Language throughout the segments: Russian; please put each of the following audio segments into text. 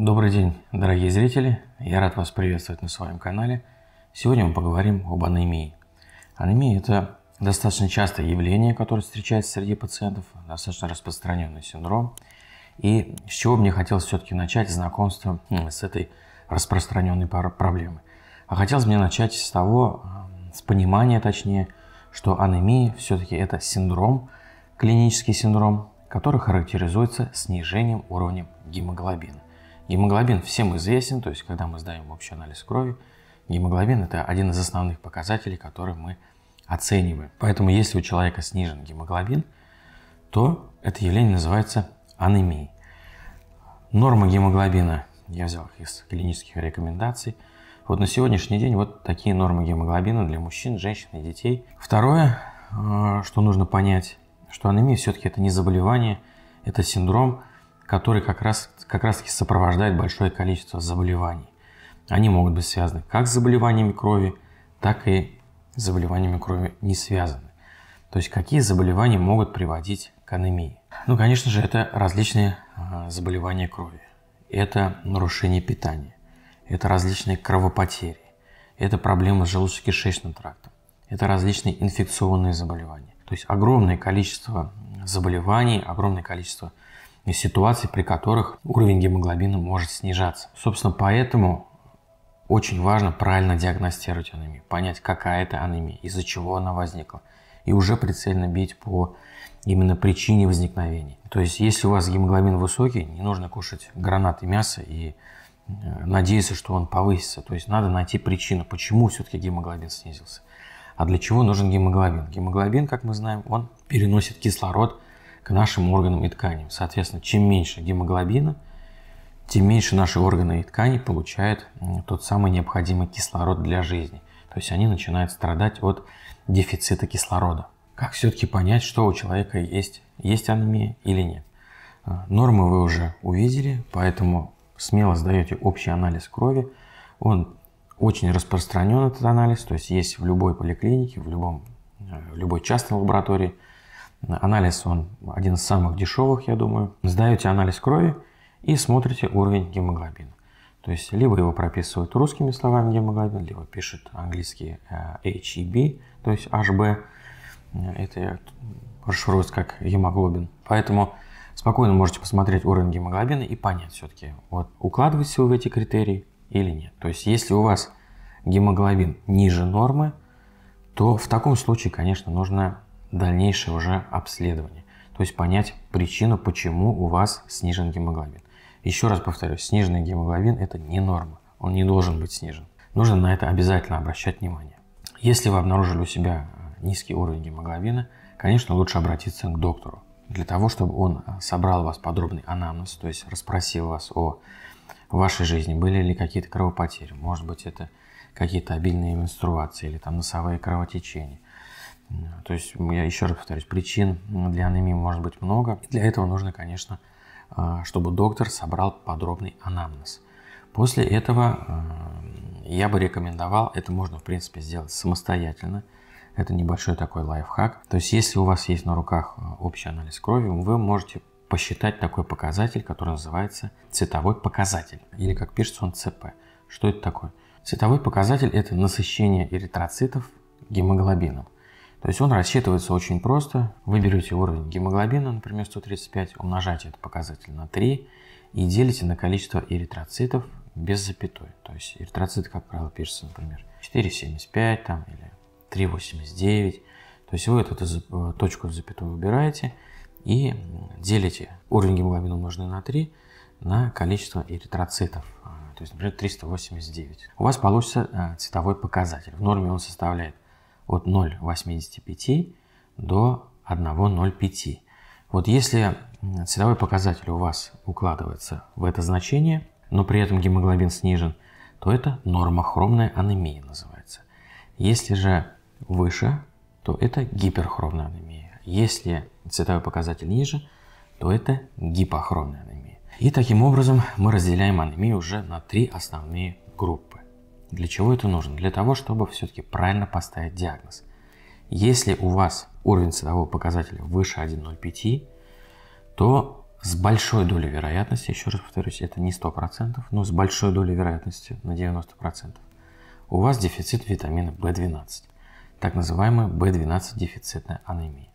Добрый день, дорогие зрители! Я рад вас приветствовать на своем канале. Сегодня мы поговорим об анемии. Анемия – это достаточно частое явление, которое встречается среди пациентов, достаточно распространенный синдром. И с чего мне хотелось все-таки начать знакомство с этой распространенной проблемой. А хотелось мне начать с того, с понимания точнее, что анемия все-таки это синдром, клинический синдром, который характеризуется снижением уровня гемоглобина. Гемоглобин всем известен, то есть когда мы сдаем общий анализ крови, гемоглобин – это один из основных показателей, который мы оцениваем. Поэтому если у человека снижен гемоглобин, то это явление называется анемией. Норма гемоглобина, я взял их из клинических рекомендаций, вот на сегодняшний день вот такие нормы гемоглобина для мужчин, женщин и детей. Второе, э, что нужно понять, что анемия все-таки это не заболевание, это синдром, который как раз, как раз таки сопровождает большое количество заболеваний. Они могут быть связаны как с заболеваниями крови, так и с заболеваниями крови не связаны. То есть какие заболевания могут приводить к анемии? Ну, конечно же, это различные а, заболевания крови. Это нарушение питания. Это различные кровопотери. Это проблемы с желудочно-кишечным трактом. Это различные инфекционные заболевания. То есть огромное количество заболеваний, огромное количество и ситуаций, при которых уровень гемоглобина может снижаться. Собственно, поэтому очень важно правильно диагностировать анемию, понять, какая это анемия, из-за чего она возникла, и уже прицельно бить по именно причине возникновения. То есть, если у вас гемоглобин высокий, не нужно кушать гранаты мясо и э, надеяться, что он повысится. То есть, надо найти причину, почему все-таки гемоглобин снизился. А для чего нужен гемоглобин? Гемоглобин, как мы знаем, он переносит кислород – к нашим органам и тканям. Соответственно, чем меньше гемоглобина, тем меньше наши органы и ткани получают тот самый необходимый кислород для жизни. То есть они начинают страдать от дефицита кислорода. Как все-таки понять, что у человека есть, есть анемия или нет? А, нормы вы уже увидели, поэтому смело сдаете общий анализ крови. Он очень распространен, этот анализ, то есть есть в любой поликлинике, в, любом, э, в любой частной лаборатории – Анализ, он один из самых дешевых, я думаю. Сдаете анализ крови и смотрите уровень гемоглобина. То есть, либо его прописывают русскими словами гемоглобин, либо пишет английский э, HEB, то есть HB. Это расшифровывается как гемоглобин. Поэтому спокойно можете посмотреть уровень гемоглобина и понять все-таки, вот укладываетесь вы в эти критерии или нет. То есть, если у вас гемоглобин ниже нормы, то в таком случае, конечно, нужно дальнейшее уже обследование. То есть понять причину, почему у вас снижен гемоглобин. Еще раз повторю, сниженный гемоглобин – это не норма. Он не должен быть снижен. Нужно на это обязательно обращать внимание. Если вы обнаружили у себя э, низкий уровень гемоглобина, конечно, лучше обратиться к доктору. Для того, чтобы он э, собрал у вас подробный анамнез, то есть расспросил вас о вашей жизни, были ли какие-то кровопотери, может быть, это какие-то обильные менструации или там носовые кровотечения, то есть, я еще раз повторюсь, причин для анемии может быть много. И для этого нужно, конечно, а, чтобы доктор собрал подробный анамнез. После этого э, я бы рекомендовал, это можно, в принципе, сделать самостоятельно. Это небольшой такой лайфхак. То есть, если у вас есть на руках э, общий анализ крови, вы можете посчитать такой показатель, который называется цветовой показатель, или как пишется он ЦП. Что это такое? Цветовой показатель – это насыщение эритроцитов гемоглобином. То есть он рассчитывается очень просто. Вы берете уровень гемоглобина, например, 135, умножаете этот показатель на 3 и делите на количество эритроцитов без запятой. То есть эритроциты, как правило, пишется, например, 4,75 там, или 3,89. То есть вы эту э, точку в запятую выбираете и делите уровень гемоглобина умноженный на 3 на количество эритроцитов. А, то есть, например, 389. У вас получится э, цветовой показатель. В норме он составляет 0,5 от 0,85 до 1,05. Вот если цветовой показатель у вас укладывается в это значение, но при этом гемоглобин снижен, то это нормохромная анемия называется. Если же выше, то это гиперхромная анемия. Если цветовой показатель ниже, то это гипохромная анемия. И таким образом мы разделяем анемию уже на три основные группы. Для чего это нужно? Для того, чтобы все-таки правильно поставить диагноз. Если у вас уровень цветового показателя выше 1,05, то с большой долей вероятности, еще раз повторюсь, это не 100%, но с большой долей вероятности на 90%, у вас дефицит витамина В12, так называемая В12 дефицитная анемия.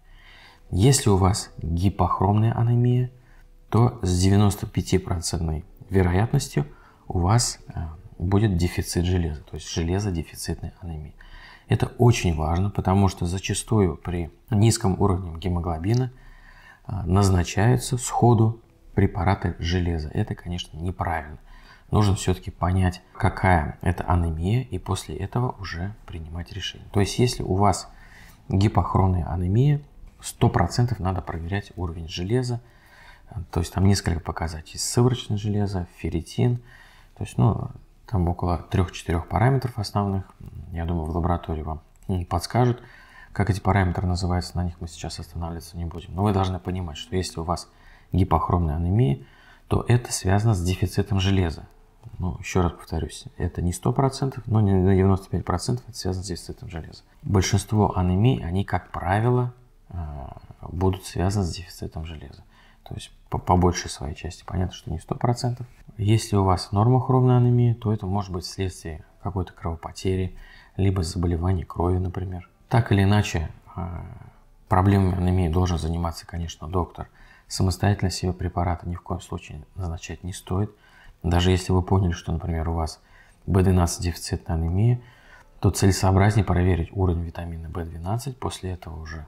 Если у вас гипохромная анемия, то с 95% вероятностью у вас э, будет дефицит железа, то есть железодефицитной анемии. Это очень важно, потому что зачастую при низком уровне гемоглобина а, назначаются сходу препараты железа. Это, конечно, неправильно. Нужно все-таки понять, какая это анемия, и после этого уже принимать решение. То есть, если у вас гипохронная анемия, 100% надо проверять уровень железа, то есть там несколько показателей сыворочное железо, ферритин, то есть ну, там около 3-4 параметров основных. Я думаю, в лаборатории вам подскажут. Как эти параметры называются, на них мы сейчас останавливаться не будем. Но вы должны понимать, что если у вас гипохромная анемия, то это связано с дефицитом железа. Ну, еще раз повторюсь, это не 100%, но не на 95% это связано с дефицитом железа. Большинство анемий, они, как правило, э, будут связаны с дефицитом железа то есть по, по большей своей части. Понятно, что не 100%. Если у вас в нормах ровная анемия, то это может быть следствие какой-то кровопотери, либо заболеваний крови, например. Так или иначе, а, проблемами анемии должен заниматься, конечно, доктор. Самостоятельно себе препараты ни в коем случае назначать не стоит. Даже если вы поняли, что, например, у вас B12 дефицитная анемия, то целесообразнее проверить уровень витамина B12, после этого уже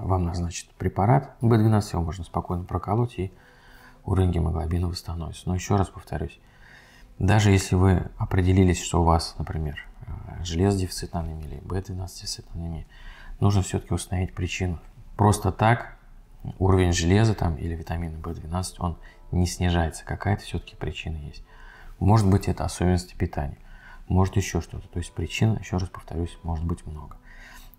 вам назначат препарат. B12 его можно спокойно проколоть, и уровень гемоглобина восстановится. Но еще раз повторюсь, даже если вы определились, что у вас, например, э, железодефицитная анемия или B12-дефицитная анемия, нужно все-таки установить причину. Просто так уровень железа там, или витамина B12, он не снижается. Какая-то все-таки причина есть. Может быть, это особенности питания. Может, еще что-то. То есть причин, еще раз повторюсь, может быть много.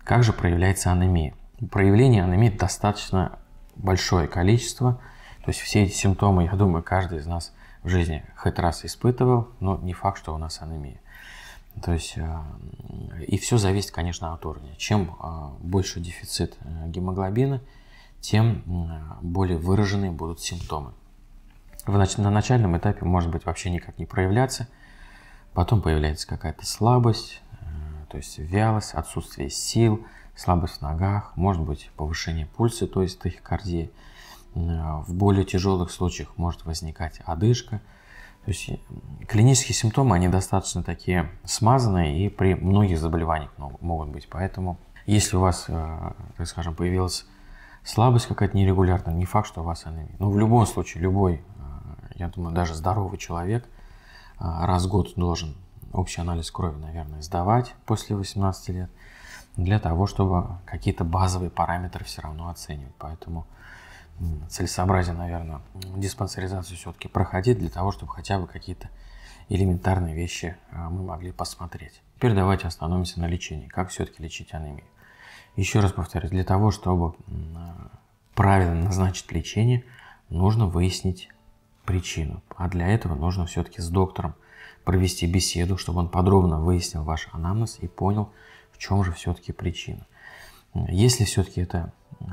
Как же проявляется анемия? проявлений она имеет достаточно большое количество. То есть все эти симптомы, я думаю, каждый из нас в жизни хоть раз испытывал, но не факт, что у нас анемия. То есть э, и все зависит, конечно, от уровня. Чем э, больше дефицит э, гемоглобина, тем более выраженные будут симптомы. На начальном этапе может быть вообще никак не проявляться, потом появляется какая-то слабость, то есть вялость, отсутствие сил – слабость в ногах, может быть повышение пульса, то есть тахикардия. А, в более тяжелых случаях может возникать одышка. То есть э, клинические симптомы, они достаточно такие смазанные и при многих заболеваниях могут быть. Поэтому если у вас, э, так скажем, появилась слабость какая-то нерегулярная, не факт, что у вас анемия. Но ну, в любом случае, любой, э, я думаю, даже здоровый человек раз в год должен общий анализ крови, наверное, сдавать после 18 лет для того, чтобы какие-то базовые параметры все равно оценивать. Поэтому целесообразие, наверное, диспансеризацию все-таки проходить для того, чтобы хотя бы какие-то элементарные вещи а, мы могли посмотреть. Теперь давайте остановимся на лечении. Как все-таки лечить анемию? Еще раз повторюсь, для того, чтобы а, правильно назначить лечение, нужно выяснить причину. А для этого нужно все-таки с доктором провести беседу, чтобы он подробно выяснил ваш анамнез и понял, чем же все-таки причина. Если все-таки это э,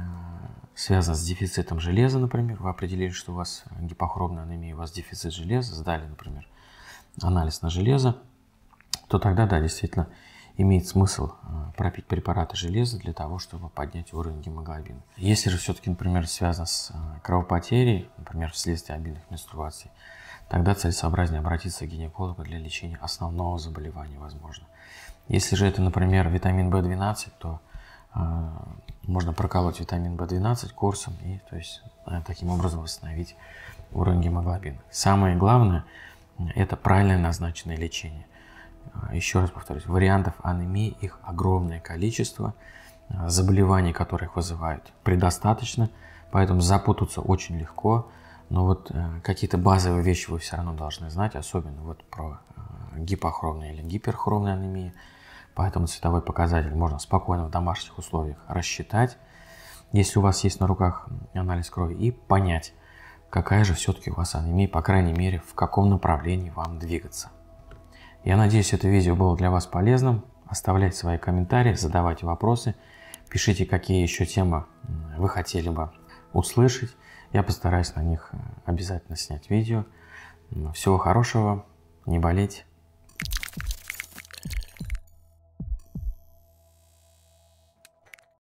связано с дефицитом железа, например, вы определили, что у вас гипохромная анемия, у вас дефицит железа, сдали, например, анализ на железо, то тогда, да, действительно, имеет смысл э, пропить препараты железа для того, чтобы поднять уровень гемоглобина. Если же все-таки, например, связано с э, кровопотерей, например, вследствие обильных менструаций, тогда целесообразнее обратиться к гинекологу для лечения основного заболевания, возможно. Если же это, например, витамин В12, то э, можно проколоть витамин В12 курсом и то есть, а, таким образом восстановить уровень гемоглобина. Самое главное – это правильное назначенное лечение. А, еще раз повторюсь, вариантов анемии их огромное количество, заболеваний, которых вызывают, предостаточно, поэтому запутаться очень легко. Но вот какие-то базовые вещи вы все равно должны знать, особенно вот про гипохромные или гиперхромные анемии – Поэтому цветовой показатель можно спокойно в домашних условиях рассчитать, если у вас есть на руках анализ крови, и понять, какая же все-таки у вас анемия, по крайней мере, в каком направлении вам двигаться. Я надеюсь, это видео было для вас полезным. Оставляйте свои комментарии, задавайте вопросы, пишите, какие еще темы вы хотели бы услышать. Я постараюсь на них э, обязательно снять видео. Всего хорошего, не болеть.